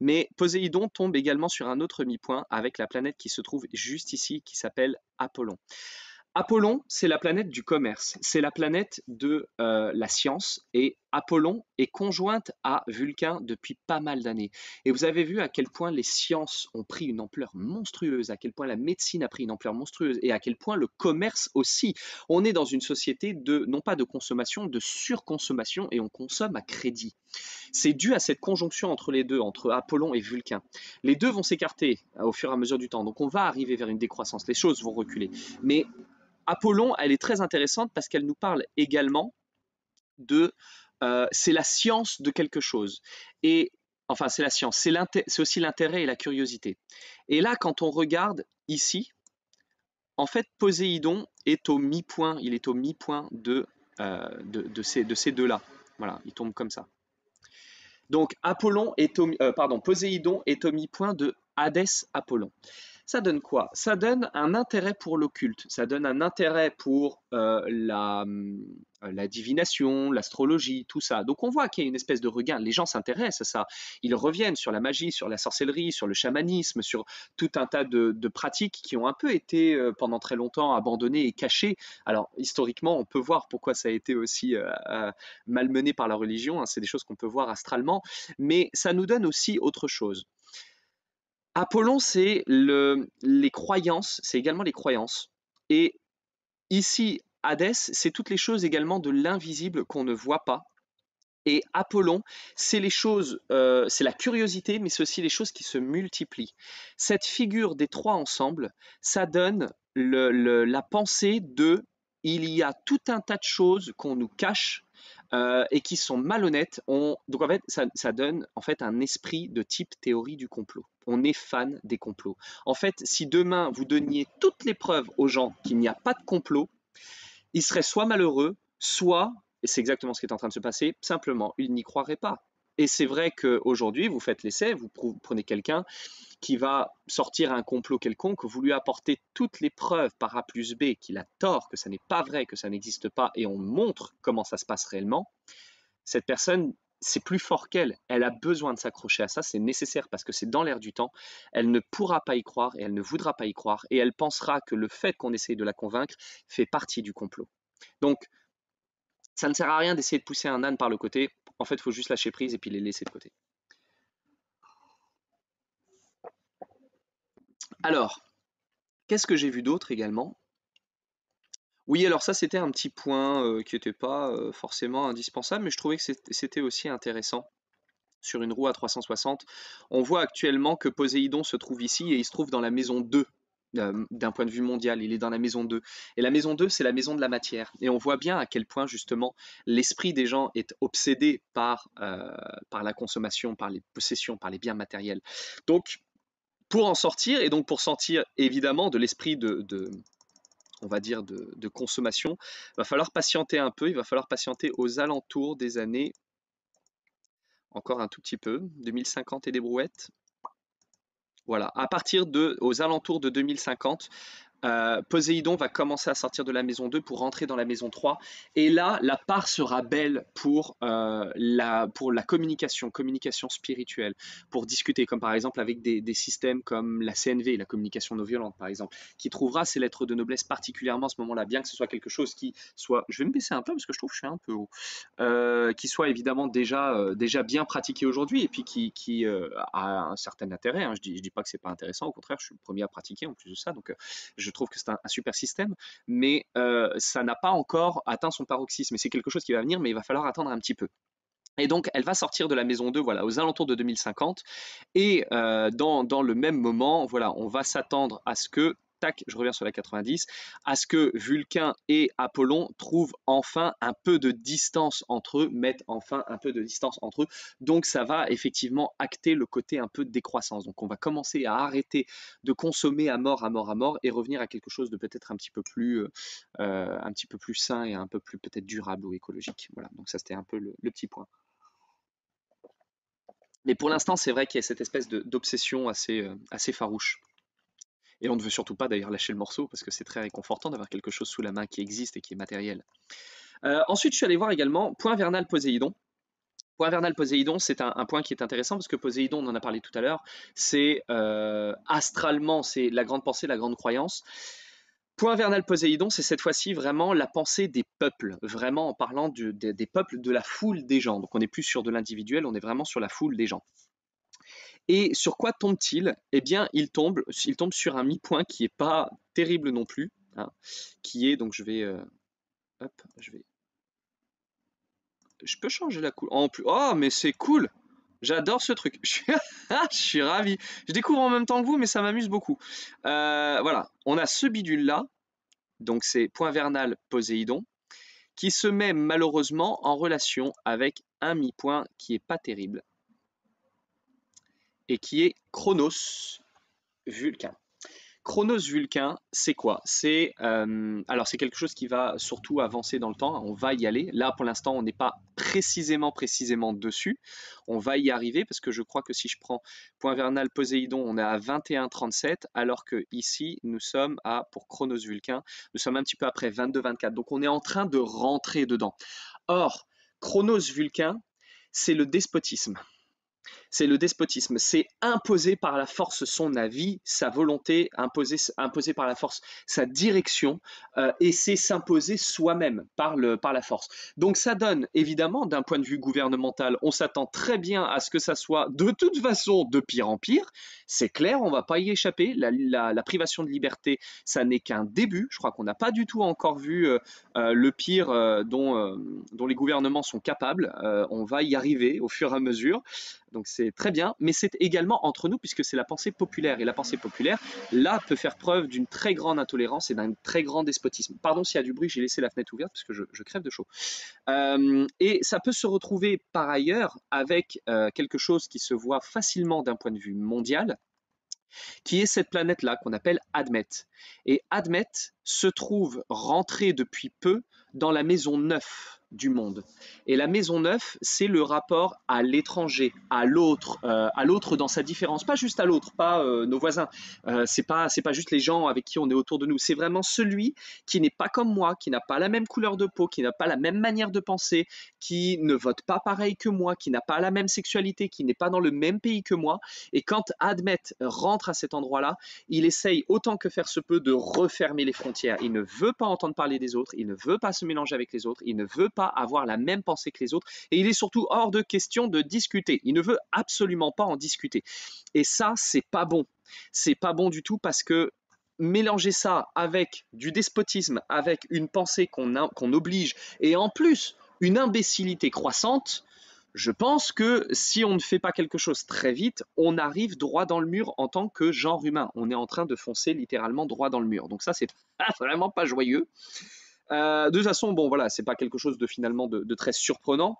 Mais Poséidon tombe également sur un autre mi-point avec la planète qui se trouve juste ici, qui s'appelle Apollon. Apollon, c'est la planète du commerce, c'est la planète de euh, la science et Apollon est conjointe à Vulcain depuis pas mal d'années. Et vous avez vu à quel point les sciences ont pris une ampleur monstrueuse, à quel point la médecine a pris une ampleur monstrueuse et à quel point le commerce aussi. On est dans une société de, non pas de consommation, de surconsommation et on consomme à crédit. C'est dû à cette conjonction entre les deux, entre Apollon et Vulcain. Les deux vont s'écarter euh, au fur et à mesure du temps, donc on va arriver vers une décroissance, les choses vont reculer. Mais Apollon, elle est très intéressante parce qu'elle nous parle également de... Euh, c'est la science de quelque chose. Et enfin, c'est la science, c'est aussi l'intérêt et la curiosité. Et là, quand on regarde ici, en fait, Poséidon est au mi-point, il est au mi-point de, euh, de, ces, de ces deux-là. Voilà, il tombe comme ça. Donc, Apollon euh, Poséidon est au mi-point de Hadès-Apollon. Ça donne quoi Ça donne un intérêt pour l'occulte, ça donne un intérêt pour euh, euh, la, divination, l'astrologie, tout ça. Donc on voit qu'il y a une espèce de regain. Les gens s'intéressent à ça. Ils reviennent sur la magie, sur la sorcellerie, sur le chamanisme, sur tout un tas de, pratiques qui ont un peu été euh, pendant très longtemps abandonnées et cachées. Alors historiquement, on peut voir pourquoi ça a été aussi malmené par la religion. Hein. C'est des choses qu'on peut voir astralement. Mais ça nous donne aussi autre chose. Apollon, c'est les croyances, c'est également les croyances. Et ici, Hadès, c'est toutes les choses également de l'invisible qu'on ne voit pas. Et Apollon, c'est les choses, euh, c'est la curiosité, mais c'est aussi les choses qui se multiplient. Cette figure des trois ensemble, ça donne la pensée de il y a tout un tas de choses qu'on nous cache euh, et qui sont malhonnêtes. On, donc en fait, ça, ça donne en fait un esprit de type théorie du complot on est fan des complots. En fait, si demain vous donniez toutes les preuves aux gens qu'il n'y a pas de complot, ils seraient soit malheureux, soit, et c'est exactement ce qui est en train de se passer, simplement, ils n'y croiraient pas. Et c'est vrai qu'aujourd'hui, vous faites l'essai, vous prenez quelqu'un qui va sortir un complot quelconque, vous lui apportez toutes les preuves par A plus B qu'il a tort, que ça n'est pas vrai, que ça n'existe pas, et on montre comment ça se passe réellement. Cette personne c'est plus fort qu'elle. Elle a besoin de s'accrocher à ça, c'est nécessaire parce que c'est dans l'air du temps. Elle ne pourra pas y croire et elle ne voudra pas y croire et elle pensera que le fait qu'on essaye de la convaincre fait partie du complot. Donc, ça ne sert à rien d'essayer de pousser un âne par le côté. En fait, il faut juste lâcher prise et puis les laisser de côté. Alors, qu'est-ce que j'ai vu d'autre également oui, alors ça, c'était un petit point euh, qui n'était pas euh, forcément indispensable, mais je trouvais que c'était aussi intéressant sur une roue à 360. On voit actuellement que Poséidon se trouve ici et il se trouve dans la maison 2 euh, d'un point de vue mondial, il est dans la maison 2. Et la maison 2, c'est la maison de la matière. Et on voit bien à quel point justement l'esprit des gens est obsédé par, par la consommation, par les possessions, par les biens matériels. Donc, pour en sortir, et donc pour sortir évidemment de l'esprit de, on va dire, de, consommation. Il va falloir patienter un peu, il va falloir patienter aux alentours des années, encore un tout petit peu, 2050 et des brouettes. Voilà, à partir de, aux alentours de 2050, euh, Poséidon va commencer à sortir de la maison 2 pour rentrer dans la maison 3. Et là, la part sera belle pour, euh, la, pour la communication, communication spirituelle, pour discuter, comme par exemple avec des, des systèmes comme la CNV, la communication non violente par exemple, qui trouvera ses lettres de noblesse particulièrement à ce moment-là, bien que ce soit quelque chose qui soit, je vais me baisser un peu parce que je trouve que je suis un peu haut, euh, qui soit évidemment déjà, euh, déjà bien pratiqué aujourd'hui et puis qui, qui a un certain intérêt. Hein. Je ne dis, je dis pas que c'est pas intéressant, au contraire, je suis le premier à pratiquer en plus de ça, donc je trouve que c'est un, super système, mais euh, ça n'a pas encore atteint son paroxysme. C'est quelque chose qui va venir, mais il va falloir attendre un petit peu. Et donc, elle va sortir de la maison 2, voilà, aux alentours de 2050. Et euh, dans, dans, le même moment, voilà, on va s'attendre à ce que je reviens sur la 90, à ce que Vulcain et Apollon trouvent enfin un peu de distance entre eux, mettent enfin un peu de distance entre eux. Donc ça va effectivement acter le côté un peu de décroissance. Donc on va commencer à arrêter de consommer à mort, à mort, à mort et revenir à quelque chose de peut-être un petit peu plus, euh, euh, un petit peu plus sain et un peu plus peut-être durable ou écologique. Voilà. Donc ça c'était un peu le, petit point. Mais pour l'instant, c'est vrai qu'il y a cette espèce d'obsession assez, euh, assez farouche. Et on ne veut surtout pas d'ailleurs lâcher le morceau parce que c'est très réconfortant d'avoir quelque chose sous la main qui existe et qui est matériel. Euh, ensuite, je suis allé voir également Point Vernal Poséidon. Point Vernal Poséidon, c'est un, point qui est intéressant parce que Poséidon, on en a parlé tout à l'heure, c'est euh, astralement, c'est la grande pensée, la grande croyance. Point Vernal Poséidon, c'est cette fois-ci vraiment la pensée des peuples, vraiment en parlant des, des, peuples, de la foule des gens. Donc on n'est plus sur de l'individuel, on est vraiment sur la foule des gens. Et sur quoi tombe-t-il Eh bien, il tombe, il tombe sur un mi-point qui n'est pas terrible non plus, hein, qui est, donc je vais... Euh, hop, je vais... Je peux changer la couleur. Oh, mais c'est cool J'adore ce truc. Je suis... ravi. Je découvre en même temps que vous, mais ça m'amuse beaucoup. Euh, voilà, on a ce bidule-là, donc c'est point vernal Poséidon, qui se met malheureusement en relation avec un mi-point qui n'est pas terrible, et qui est Chronos Vulcain. Chronos Vulcain, c'est quoi C'est euh, alors c'est quelque chose qui va surtout avancer dans le temps. On va y aller. Là, pour l'instant, on n'est pas précisément précisément dessus. On va y arriver parce que je crois que si je prends point vernal Poséidon, on est à 21 37 alors que ici nous sommes à pour Chronos Vulcain, nous sommes un petit peu après 22 24 Donc on est en train de rentrer dedans. Or, Chronos Vulcain, c'est le despotisme c'est le despotisme. C'est imposer par la force son avis, sa volonté, imposer, imposer par la force sa direction, euh, et c'est s'imposer soi-même par, le, par la force. Donc ça donne, évidemment, d'un point de vue gouvernemental, on s'attend très bien à ce que ça soit de toute façon de pire en pire. C'est clair, on va pas y échapper. La, privation de liberté, ça n'est qu'un début. Je crois qu'on n'a pas du tout encore vu euh, euh, le pire dont, dont les gouvernements sont capables. on va y arriver au fur et à mesure. Donc c'est très bien, mais c'est également entre nous puisque c'est la pensée populaire. Et la pensée populaire, là, peut faire preuve d'une très grande intolérance et d'un très grand despotisme. Pardon s'il y a du bruit, j'ai laissé la fenêtre ouverte parce que je, crève de chaud. Euh, et ça peut se retrouver par ailleurs avec euh, quelque chose qui se voit facilement d'un point de vue mondial, qui est cette planète-là qu'on appelle Admet. Et Admet se trouve rentrée depuis peu dans la maison 9 du monde. Et la maison neuve, c'est le rapport à l'étranger, à l'autre, euh, à l'autre dans sa différence, pas juste à l'autre, pas euh, nos voisins. Euh, c'est pas c'est pas juste les gens avec qui on est autour de nous. C'est vraiment celui qui n'est pas comme moi, qui n'a pas la même couleur de peau, qui n'a pas la même manière de penser, qui ne vote pas pareil que moi, qui n'a pas la même sexualité, qui n'est pas dans le même pays que moi. Et quand Admet rentre à cet endroit-là, il essaye autant que faire se peut de refermer les frontières. Il ne veut pas entendre parler des autres, il ne veut pas se mélanger avec les autres, il ne veut pas avoir la même pensée que les autres et il est surtout hors de question de discuter. Il ne veut absolument pas en discuter. Et ça, c'est pas bon. C'est pas bon du tout parce que mélanger ça avec du despotisme, avec une pensée qu'on oblige et en plus une imbécilité croissante, je pense que si on ne fait pas quelque chose très vite, on arrive droit dans le mur en tant que genre humain. On est en train de foncer littéralement droit dans le mur. Donc ça, c'est vraiment pas joyeux. Euh, de toute façon, bon voilà, c'est pas quelque chose de finalement de, de très surprenant.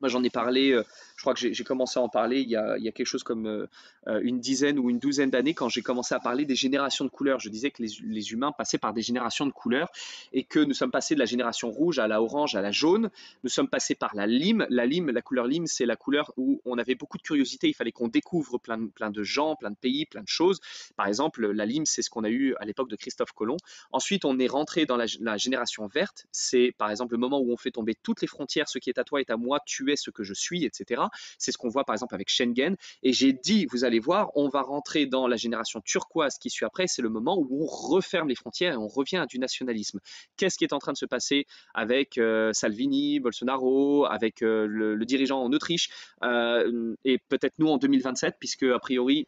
Moi, j'en ai parlé, euh, je crois que j'ai commencé à en parler il y a, quelque chose comme euh, euh, une dizaine ou une douzaine d'années quand j'ai commencé à parler des générations de couleurs. Je disais que les, humains passaient par des générations de couleurs et que nous sommes passés de la génération rouge à la orange, à la jaune. Nous sommes passés par la lime. La lime, la couleur lime, c'est la couleur où on avait beaucoup de curiosité. Il fallait qu'on découvre plein, plein de gens, plein de pays, plein de choses. Par exemple, la lime, c'est ce qu'on a eu à l'époque de Christophe Colomb. Ensuite, on est rentré dans la, la génération verte. C'est par exemple le moment où on fait tomber toutes les frontières, ce qui est à toi est à moi, tu ce que je suis, etc. C'est ce qu'on voit par exemple avec Schengen. Et j'ai dit, vous allez voir, on va rentrer dans la génération turquoise qui suit après. C'est le moment où on referme les frontières et on revient à du nationalisme. Qu'est-ce qui est en train de se passer avec euh, Salvini, Bolsonaro, avec euh, le, dirigeant en Autriche euh, et peut-être nous en 2027, puisque a priori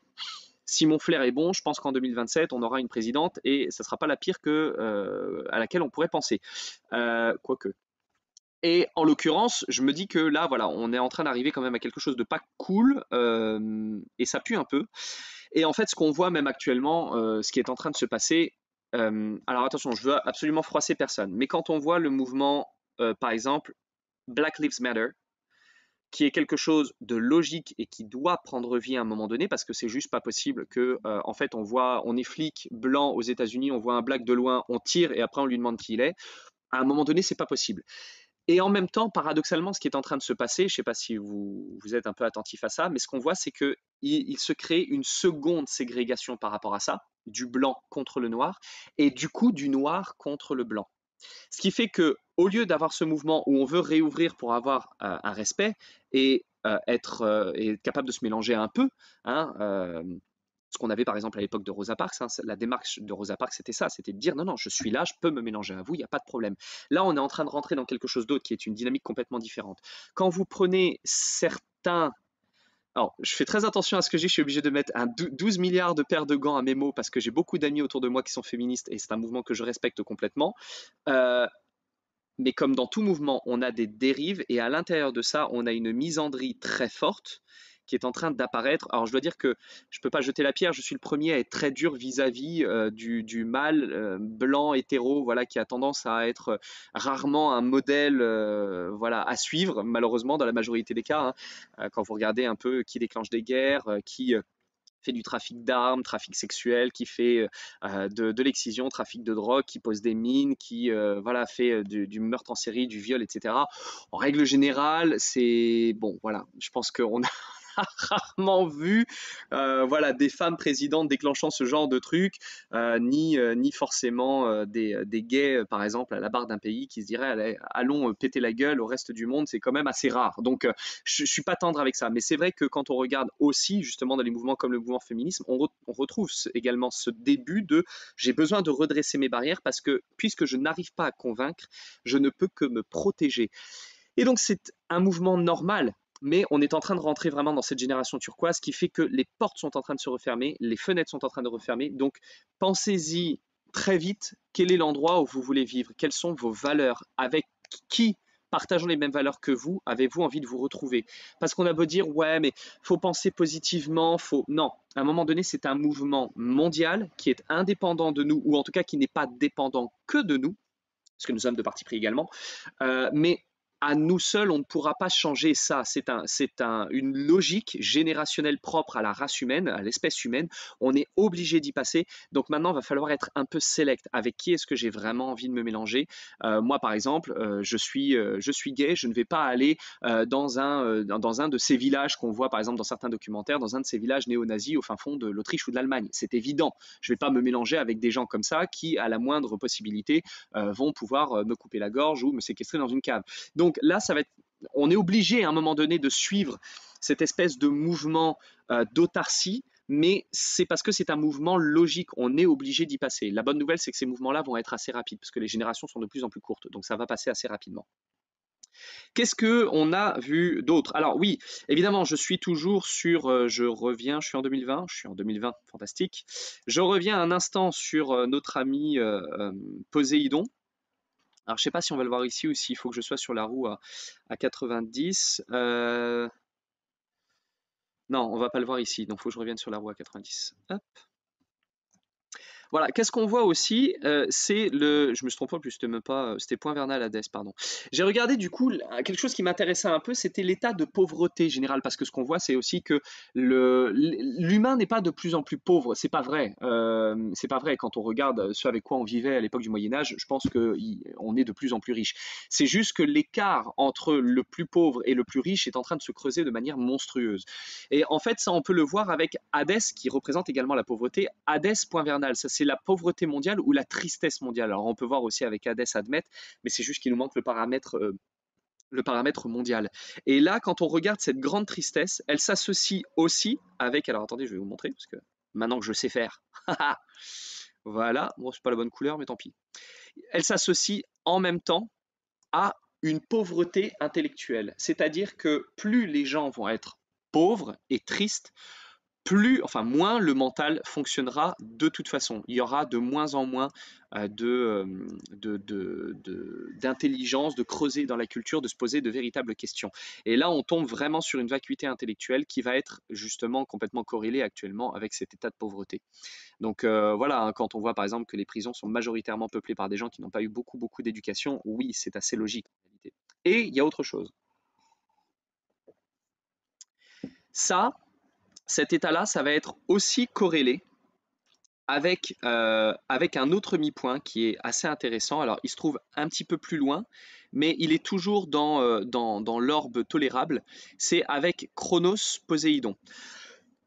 si mon flair est bon, je pense qu'en 2027, on aura une présidente et ça ne sera pas la pire que, à laquelle on pourrait penser. quoique, et en l'occurrence, je me dis que là, voilà, on est en train d'arriver quand même à quelque chose de pas cool, euh, et ça pue un peu. Et en fait, ce qu'on voit même actuellement, euh, ce qui est en train de se passer, euh, alors attention, je veux absolument froisser personne, mais quand on voit le mouvement, par exemple, Black Lives Matter, qui est quelque chose de logique et qui doit prendre vie à un moment donné parce que c'est juste pas possible que en fait on voit on est flic blanc aux États-Unis, on voit un black de loin, on tire et après on lui demande qui il est. À un moment donné, c'est pas possible. Et en même temps, paradoxalement, ce qui est en train de se passer, je ne sais pas si vous, êtes un peu attentif à ça, mais ce qu'on voit, c'est qu'il il se crée une seconde ségrégation par rapport à ça, du blanc contre le noir, et du coup du noir contre le blanc. Ce qui fait que, au lieu d'avoir ce mouvement où on veut réouvrir pour avoir euh, un respect euh, euh, et être, capable de se mélanger un peu, hein, ce qu'on avait par exemple à l'époque de Rosa Parks. Hein, la démarche de Rosa Parks, c'était ça, c'était de dire non, non, je suis là, je peux me mélanger à vous, il n'y a pas de problème. Là, on est en train de rentrer dans quelque chose d'autre qui est une dynamique complètement différente. Quand vous prenez certains... Alors, je fais très attention à ce que j'ai, je suis obligé de mettre un 12 milliards de paires de gants à mes mots parce que j'ai beaucoup d'amis autour de moi qui sont féministes et c'est un mouvement que je respecte complètement. Euh, mais comme dans tout mouvement, on a des dérives et à l'intérieur de ça, on a une misandrie très forte qui est en train d'apparaître. Alors je dois dire que je ne peux pas jeter la pierre, je suis le premier à être très dur vis-à-vis euh, du, mal euh, blanc hétéro, voilà, qui a tendance à être euh, rarement un modèle voilà, à suivre, malheureusement, dans la majorité des cas. Hein. quand vous regardez un peu qui déclenche des guerres, qui fait du trafic d'armes, trafic sexuel, qui fait de, l'excision, trafic de drogue, qui pose des mines, qui voilà fait du, du, meurtre en série, du viol, etc. En règle générale, c'est bon, voilà. Je pense qu'on a rarement vu euh, voilà, des femmes présidentes déclenchant ce genre de truc, euh, ni, euh, ni forcément des, gays, par exemple, à la barre d'un pays qui se dirait allons péter la gueule au reste du monde, c'est quand même assez rare. Donc je ne suis pas tendre avec ça, mais c'est vrai que quand on regarde aussi justement dans les mouvements comme le mouvement féminisme, on retrouve également ce début de j'ai besoin de redresser mes barrières parce que puisque je n'arrive pas à convaincre, je ne peux que me protéger. Et donc c'est un mouvement normal mais on est en train de rentrer vraiment dans cette génération turquoise qui fait que les portes sont en train de se refermer, les fenêtres sont en train de refermer. Donc pensez-y très vite quel est l'endroit où vous voulez vivre, quelles sont vos valeurs, avec qui partageant les mêmes valeurs que vous, avez-vous envie de vous retrouver Parce qu'on a beau dire ouais, mais faut penser positivement, faut non. À un moment donné, c'est un mouvement mondial qui est indépendant de nous, ou en tout cas qui n'est pas dépendant que de nous, parce que nous sommes de parti pris également. Euh, mais à nous seuls, on ne pourra pas changer ça. C'est un, c'est un, une logique générationnelle propre à la race humaine, à l'espèce humaine. On est obligé d'y passer. Donc maintenant, il va falloir être un peu sélect, Avec qui est-ce que j'ai vraiment envie de me mélanger euh, Moi, par exemple, euh, je suis, euh, je suis gay. Je ne vais pas aller dans un, dans un de ces villages qu'on voit, par exemple, dans certains documentaires, dans un de ces villages néo-nazis au fin fond de l'Autriche ou de l'Allemagne. C'est évident. Je ne vais pas me mélanger avec des gens comme ça qui, à la moindre possibilité, vont pouvoir me couper la gorge ou me séquestrer dans une cave. Donc donc là, on est obligé à un moment donné de suivre cette espèce de mouvement euh, d'autarcie, mais c'est parce que c'est un mouvement logique, on est obligé d'y passer. La bonne nouvelle, c'est que ces mouvements-là vont être assez rapides, parce que les générations sont de plus en plus courtes, donc ça va passer assez rapidement. Qu'est-ce que on a vu d'autre Alors oui, évidemment, je suis toujours sur, euh, je reviens, je suis en 2020, je suis en 2020, fantastique. Je reviens un instant sur euh, notre ami Poséidon, alors, je sais pas si on va le voir ici ou s'il faut que je sois sur la roue à, 90. Euh. Non, on va pas le voir ici, donc il faut que je revienne sur la roue à 90. Hop. Voilà, qu'est-ce qu'on voit aussi euh, C'est le. Je me trompe pas, plus c'était pas. Euh, c'était Point Vernal Hadès, pardon. J'ai regardé du coup quelque chose qui m'intéressait un peu, c'était l'état de pauvreté générale, parce que ce qu'on voit, c'est aussi que l'humain n'est pas de plus en plus pauvre. C'est pas vrai. Euh, c'est pas vrai quand on regarde ce avec quoi on vivait à l'époque du Moyen Âge. Je pense qu'on est de plus en plus riche. C'est juste que l'écart entre le plus pauvre et le plus riche est en train de se creuser de manière monstrueuse. Et en fait, ça on peut le voir avec Hadès, qui représente également la pauvreté. Hadès, Point Vernal, ça c'est la pauvreté mondiale ou la tristesse mondiale. Alors on peut voir aussi avec Hadès Admet, mais c'est juste qu'il nous manque le paramètre euh, le paramètre mondial. Et là, quand on regarde cette grande tristesse, elle s'associe aussi avec. Alors attendez, je vais vous montrer parce que maintenant que je sais faire, voilà, bon c'est pas la bonne couleur, mais tant pis. Elle s'associe en même temps à une pauvreté intellectuelle, c'est-à-dire que plus les gens vont être pauvres et tristes, plus, enfin moins le mental fonctionnera de toute façon. Il y aura de moins en moins euh, euh, d'intelligence, de, creuser dans la culture, de se poser de véritables questions. Et là, on tombe vraiment sur une vacuité intellectuelle qui va être justement complètement corrélée actuellement avec cet état de pauvreté. Donc euh, voilà, hein, quand on voit par exemple que les prisons sont majoritairement peuplées par des gens qui n'ont pas eu beaucoup, beaucoup d'éducation, oui, c'est assez logique Et il y a autre chose. Ça, cet état-là, ça va être aussi corrélé avec, euh, avec un autre mi-point qui est assez intéressant. Alors, il se trouve un petit peu plus loin, mais il est toujours dans, euh, dans, dans l'orbe tolérable. C'est avec Chronos Poséidon.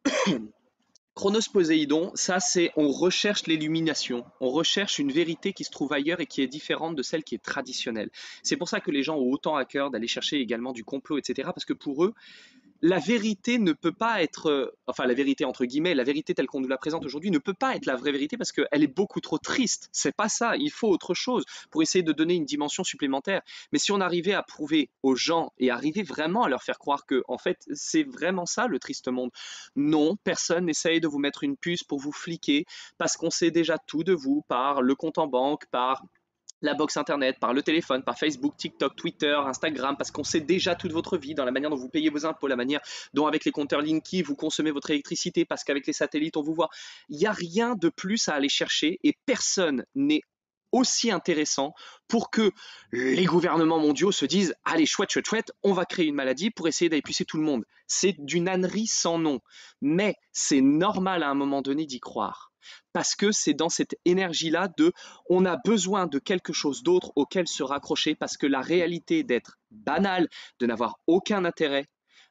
Chronos Poséidon, ça c'est on recherche l'illumination, on recherche une vérité qui se trouve ailleurs et qui est différente de celle qui est traditionnelle. C'est pour ça que les gens ont autant à cœur d'aller chercher également du complot, etc. Parce que pour eux, la vérité ne peut pas être, euh, enfin la vérité entre guillemets, la vérité telle qu'on nous la présente aujourd'hui ne peut pas être la vraie vérité parce qu'elle est beaucoup trop triste. C'est pas ça. Il faut autre chose pour essayer de donner une dimension supplémentaire. Mais si on arrivait à prouver aux gens et arriver vraiment à leur faire croire que, en fait, c'est vraiment ça le triste monde. Non, personne n'essaye de vous mettre une puce pour vous fliquer parce qu'on sait déjà tout de vous par le compte en banque, par la box internet, par le téléphone, par Facebook, TikTok, Twitter, Instagram, parce qu'on sait déjà toute votre vie dans la manière dont vous payez vos impôts, la manière dont avec les compteurs Linky vous consommez votre électricité, parce qu'avec les satellites on vous voit. Il n'y a rien de plus à aller chercher et personne n'est aussi intéressant pour que les gouvernements mondiaux se disent allez chouette chouette chouette on va créer une maladie pour essayer d'épuiser tout le monde c'est d'une ânerie sans nom mais c'est normal à un moment donné d'y croire parce que c'est dans cette énergie-là de on a besoin de quelque chose d'autre auquel se raccrocher parce que la réalité d'être banal, de n'avoir aucun intérêt,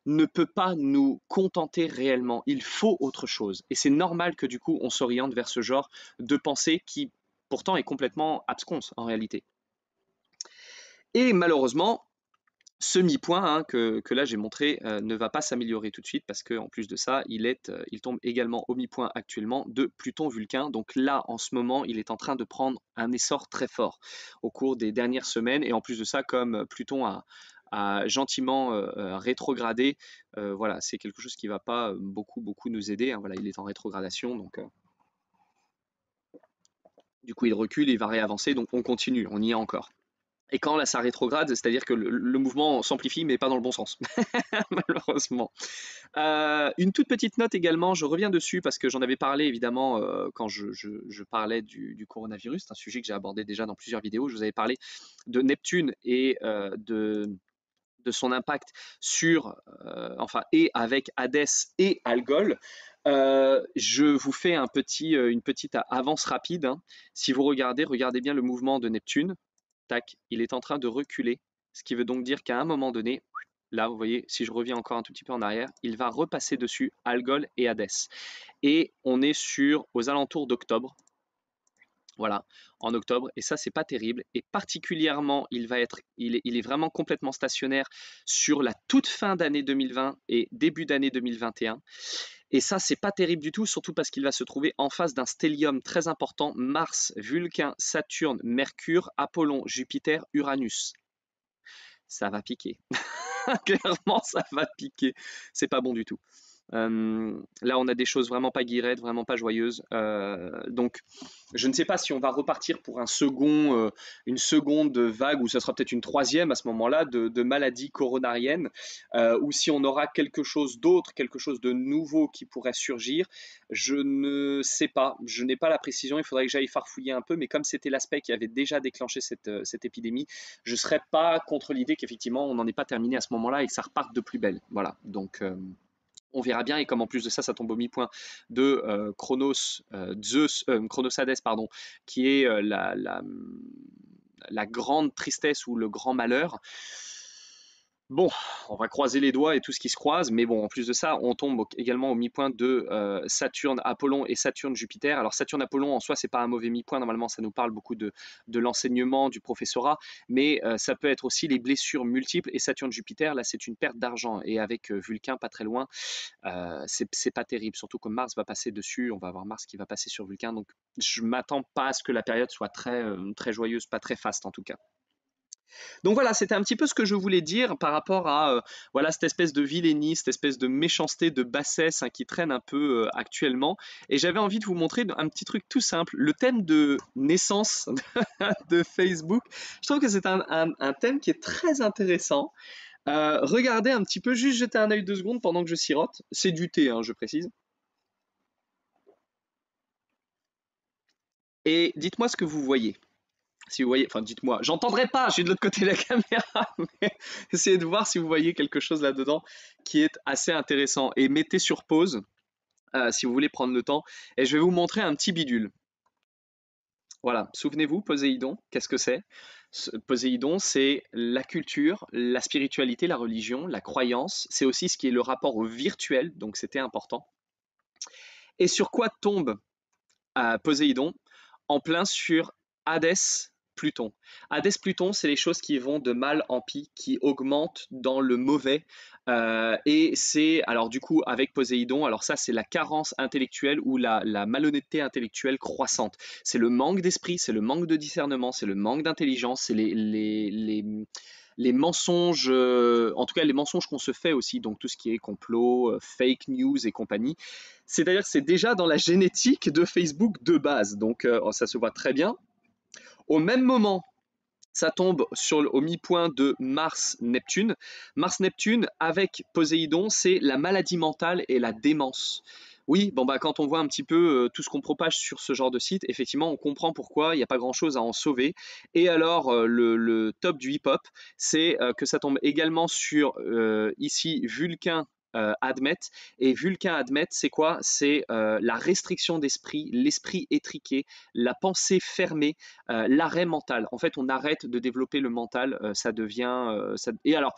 ne peut pas nous contenter réellement. Il faut autre chose. Et c'est normal que du coup on s'oriente vers ce genre de pensée qui pourtant est complètement absconce en réalité. Et malheureusement, semi-point hein, que, là j'ai montré euh, ne va pas s'améliorer tout de suite parce qu'en plus de ça, il, est, euh, il tombe également au mi-point actuellement de Pluton-Vulcain. Donc là, en ce moment, il est en train de prendre un essor très fort au cours des dernières semaines. Et en plus de ça, comme Pluton a, gentiment euh, rétrogradé, voilà, c'est quelque chose qui ne va pas beaucoup, beaucoup nous aider. Hein. voilà, il est en rétrogradation, donc... du coup, il recule, il va réavancer, donc on continue, on y est encore. Et quand là, ça rétrograde, c'est-à-dire que le, mouvement s'amplifie, mais pas dans le bon sens, malheureusement. Euh, une toute petite note également, je reviens dessus parce que j'en avais parlé évidemment euh, quand je, parlais du, coronavirus, c'est un sujet que j'ai abordé déjà dans plusieurs vidéos. Je vous avais parlé de Neptune et euh, de, de son impact sur, enfin, et avec Hadès et Algol. je vous fais un petit, une petite avance rapide. Hein. Si vous regardez, regardez bien le mouvement de Neptune il est en train de reculer, ce qui veut donc dire qu'à un moment donné, là, vous voyez, si je reviens encore un tout petit peu en arrière, il va repasser dessus Algol et Hadès, Et on est sur aux alentours d'octobre. Voilà, en octobre, et ça, c'est pas terrible. Et particulièrement, il va être, il est, il est vraiment complètement stationnaire sur la toute fin d'année 2020 et début d'année 2021. Et ça, c'est pas terrible du tout, surtout parce qu'il va se trouver en face d'un stellium très important Mars, Vulcain, Saturne, Mercure, Apollon, Jupiter, Uranus. Ça va piquer. Clairement, ça va piquer. C'est pas bon du tout. Euh, là, on a des choses vraiment pas guirettes, vraiment pas joyeuses. Euh, donc, je ne sais pas si on va repartir pour euh, une seconde vague, ou ça sera peut-être une troisième à ce moment-là, de, maladies coronariennes, ou si on aura quelque chose d'autre, quelque chose de nouveau qui pourrait surgir. Je ne sais pas, je n'ai pas la précision, il faudrait que j'aille farfouiller un peu, mais comme c'était l'aspect qui avait déjà déclenché cette, cette épidémie, je ne serais pas contre l'idée qu'effectivement, on n'en est pas terminé à ce moment-là et que ça reparte de plus belle. Voilà, donc on verra bien, et comme en plus de ça, ça tombe au mi-point de euh, Chronos, euh, Zeus, euh, Hades, pardon, qui est la, la, la, grande tristesse ou le grand malheur. Bon, on va croiser les doigts et tout ce qui se croise, mais bon, en plus de ça, on tombe également au mi-point de euh, Saturne, Apollon et Saturne, Jupiter. Alors Saturne, Apollon, en soi, c'est pas un mauvais mi-point. Normalement, ça nous parle beaucoup de, l'enseignement, du professorat, mais euh, ça peut être aussi les blessures multiples. Et Saturne, Jupiter, là, c'est une perte d'argent. Et avec euh, Vulcain, pas très loin, c'est pas terrible. Surtout que Mars va passer dessus. On va avoir Mars qui va passer sur Vulcain. Donc, je m'attends pas à ce que la période soit très, très joyeuse, pas très faste en tout cas. Donc voilà, c'était un petit peu ce que je voulais dire par rapport à euh, voilà cette espèce de vilainie, cette espèce de méchanceté, de bassesse hein, qui traîne un peu euh, actuellement. Et j'avais envie de vous montrer un petit truc tout simple. Le thème de naissance de Facebook, je trouve que c'est un, thème qui est très intéressant. Euh, regardez un petit peu, juste jeter un œil deux secondes pendant que je sirote. C'est du thé, hein, je précise. Et dites-moi ce que vous voyez si vous voyez, enfin dites-moi, j'entendrai pas, je suis de l'autre côté de la caméra, essayez de voir si vous voyez quelque chose là-dedans qui est assez intéressant. Et mettez sur pause euh, si vous voulez prendre le temps, et je vais vous montrer un petit bidule. Voilà, souvenez-vous, Poséidon, qu'est-ce que c'est Poséidon, c'est la culture, la spiritualité, la religion, la croyance, c'est aussi ce qui est le rapport au virtuel, donc c'était important. Et sur quoi tombe Poseidon euh, Poséidon En plein sur Hadès Pluton. Hadès Pluton, c'est les choses qui vont de mal en pis, qui augmentent dans le mauvais. Euh, et c'est, alors du coup, avec Poséidon, alors ça, c'est la carence intellectuelle ou la, malhonnêteté intellectuelle croissante. C'est le manque d'esprit, c'est le manque de discernement, c'est le manque d'intelligence, c'est les, les, mensonges, euh, en tout cas les mensonges qu'on se fait aussi, donc tout ce qui est complot, euh, fake news et compagnie. C'est-à-dire c'est déjà dans la génétique de Facebook de base, donc oh, ça se voit très bien. Au même moment, ça tombe sur, au mi-point de Mars-Neptune. Mars-Neptune, avec Poséidon, c'est la maladie mentale et la démence. Oui, bon bah quand on voit un petit peu euh, tout ce qu'on propage sur ce genre de site, effectivement, on comprend pourquoi il n'y a pas grand-chose à en sauver. Et alors, euh, le, top du hip-hop, c'est euh, que ça tombe également sur ici Vulcain euh, admettre Et Vulcain Admet, c'est quoi C'est euh, la restriction d'esprit, l'esprit étriqué, la pensée fermée, euh, l'arrêt mental. En fait, on arrête de développer le mental, ça devient... Et alors,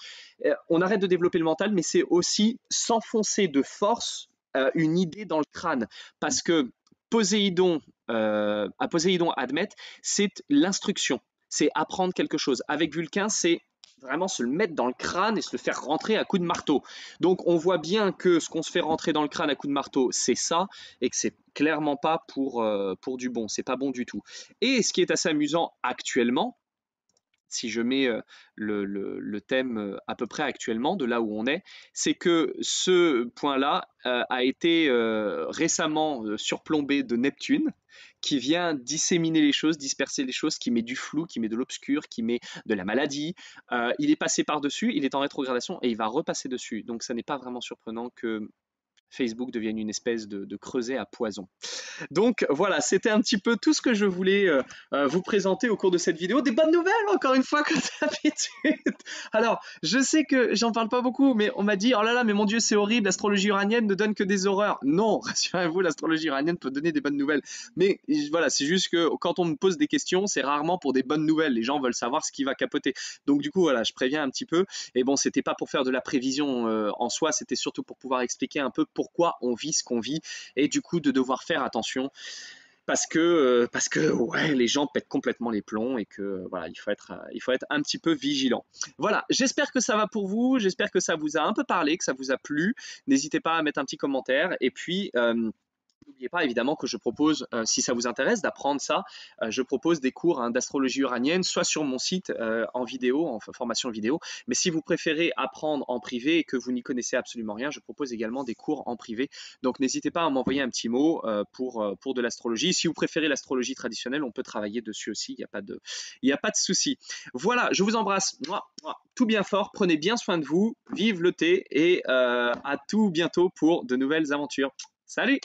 on arrête de développer le mental, mais c'est aussi s'enfoncer de force une idée dans le crâne. Parce que Poséidon, à Poséidon admettre, c'est l'instruction c'est apprendre quelque chose. Avec Vulcain, c'est vraiment se le mettre dans le crâne et se le faire rentrer à coups de marteau. Donc on voit bien que ce qu'on se fait rentrer dans le crâne à coups de marteau, c'est ça, et que c'est clairement pas pour, euh, pour du bon, c'est pas bon du tout. Et ce qui est assez amusant actuellement, si je mets euh, le, thème euh, à peu près actuellement, de là où on est, c'est que ce point-là a été récemment surplombé de Neptune, qui vient disséminer les choses, disperser les choses, qui met du flou, qui met de l'obscur, qui met de la maladie. Euh, il est passé par-dessus, il est en rétrogradation et il va repasser dessus. Donc ça n'est pas vraiment surprenant que Facebook devienne une espèce de, creuset à poison. Donc voilà, c'était un petit peu tout ce que je voulais euh, euh, vous présenter au cours de cette vidéo. Des bonnes nouvelles, encore une fois, comme d'habitude. Alors, je sais que j'en parle pas beaucoup, mais on m'a dit, oh là là, mais mon Dieu, c'est horrible, l'astrologie uranienne ne donne que des horreurs. Non, rassurez-vous, l'astrologie uranienne peut donner des bonnes nouvelles. Mais voilà, c'est juste que quand on me pose des questions, c'est rarement pour des bonnes nouvelles. Les gens veulent savoir ce qui va capoter. Donc du coup, voilà, je préviens un petit peu. Et bon, c'était pas pour faire de la prévision euh, en soi, c'était surtout pour pouvoir expliquer un peu pourquoi pourquoi on vit ce qu'on vit et du coup de devoir faire attention parce que euh, parce que ouais les gens pètent complètement les plombs et que euh, voilà il faut être euh, il faut être un petit peu vigilant. Voilà, j'espère que ça va pour vous, j'espère que ça vous a un peu parlé, que ça vous a plu. N'hésitez pas à mettre un petit commentaire et puis N'oubliez pas évidemment que je propose, euh, si ça vous intéresse, d'apprendre ça. Euh, je propose des cours hein, d'astrologie uranienne, soit sur mon site euh, en vidéo, en formation vidéo. Mais si vous préférez apprendre en privé et que vous n'y connaissez absolument rien, je propose également des cours en privé. Donc n'hésitez pas à m'envoyer un petit mot pour, pour de l'astrologie. Si vous préférez l'astrologie traditionnelle, on peut travailler dessus aussi. Il n'y a pas de, il a pas de souci. Voilà, je vous embrasse. moi, tout bien fort. Prenez bien soin de vous. Vive le thé et à tout bientôt pour de nouvelles aventures. Salut